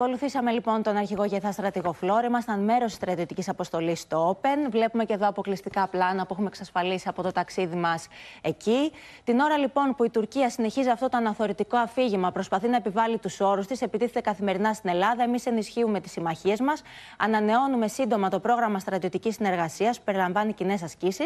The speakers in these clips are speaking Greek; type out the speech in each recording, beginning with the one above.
Ακολουθήσαμε λοιπόν τον αρχηγό Γεθά Στρατηγό Φλόρ. Ήμασταν μέρος της στρατιωτικής αποστολής στο Open. Βλέπουμε και εδώ αποκλειστικά πλάνα που έχουμε εξασφαλίσει από το ταξίδι μας εκεί. Την ώρα λοιπόν που η Τουρκία συνεχίζει αυτό το αναθωρητικό αφήγημα, προσπαθεί να επιβάλλει τους όρους της, επιτίθεται καθημερινά στην Ελλάδα. Εμείς ενισχύουμε τις συμμαχίες μας. Ανανεώνουμε σύντομα το πρόγραμμα στρατιωτικής συνεργασίας που περιλαμβάνει κοινές ασκήσεις.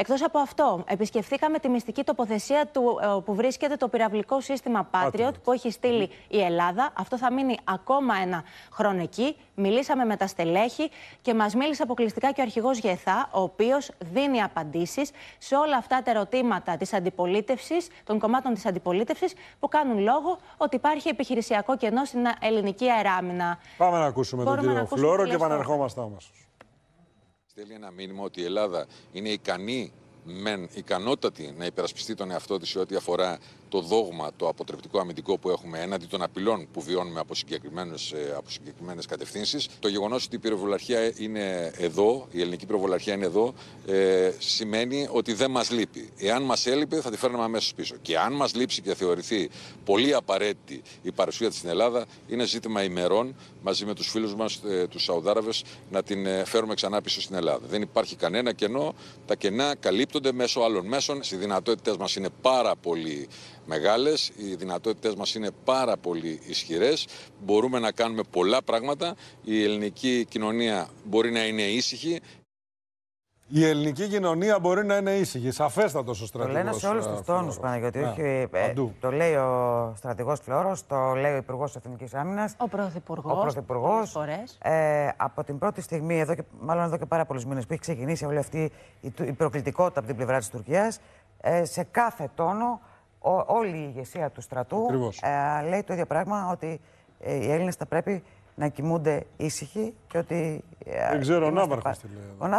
Εκτός από αυτό, επισκεφθήκαμε τη μυστική τοποθεσία του, ε, που βρίσκεται το πυραυλικό σύστημα Patriot, που έχει στείλει η Ελλάδα. Αυτό θα μείνει ακόμα ένα χρόνο εκεί. Μιλήσαμε με τα στελέχη και μας μίλησε αποκλειστικά και ο αρχηγός Γεθά, ο οποίος δίνει απαντήσεις σε όλα αυτά τα ερωτήματα της αντιπολίτευσης, των κομμάτων της αντιπολίτευσης, που κάνουν λόγο ότι υπάρχει επιχειρησιακό κενό στην ελληνική αεράμινα. Πάμε να ακούσουμε τον κύριο Φλόρο και επανερχόμαστε όμω. Στέλνει ένα μήνυμα ότι η Ελλάδα είναι ικανή μεν ικανότατη να υπερασπιστεί τον εαυτό της σε ό,τι αφορά το δόγμα, το αποτρεπτικό αμυντικό που έχουμε έναντι των απειλών που βιώνουμε από, ε, συγκεκριμένες, από συγκεκριμένες κατευθύνσεις. Το γεγονός ότι η πυροβολαρχία είναι εδώ, η ελληνική πυροβολαρχία είναι εδώ, ε, σημαίνει ότι δεν μας λείπει. Εάν μας έλειπε, θα τη φέρναμε αμέσως πίσω. Και αν μας λείψει και θεωρηθεί πολύ απαραίτητη η παρουσία της στην Ελλάδα, είναι ζήτημα ημερών μαζί με τους φίλους μας, ε, τους Σαουδάραβες, να την ε, φέρουμε ξανά πίσω στην Ελλάδα. Δεν υπάρχει κανένα κενό. Τα κενά καλύπτονται μέσω άλλων μέσων. Οι δυνατότητέ μας είναι πάρα πολύ μεγάλες, οι δυνατότητές μας είναι πάρα πολύ ισχυρές. Μπορούμε να κάνουμε πολλά πράγματα. Η ελληνική κοινωνία μπορεί να είναι ήσυχη. Η ελληνική κοινωνία μπορεί να είναι ήσυχη. Σαφέστατος ο στρατηγό. Το λένε σε όλους τους τόνους, Παναγιώτη. Ναι. Όχι, ε, το λέει ο στρατηγός Φλόρος, το λέει ο Υπουργός Εθνικής Άμυνας. Ο Πρωθυπουργό. Ο Πρωθυπουργό. Ε, από την πρώτη στιγμή, εδώ και, μάλλον εδώ και πάρα πολλούς μήνες που έχει ξεκινήσει όλη αυτή η, προκλητικότητα από την πλευρά της Τουρκίας, ε, σε κάθε τόνο ο, όλη η ηγεσία του στρατού ε, λέει το ίδιο πράγμα, ότι ε, οι Έλληνες θα πρέπει να κοιμούνται ήσυχοι και ότι. Ε, Δεν ξέρω, ο Ναύαρχο τι λέει.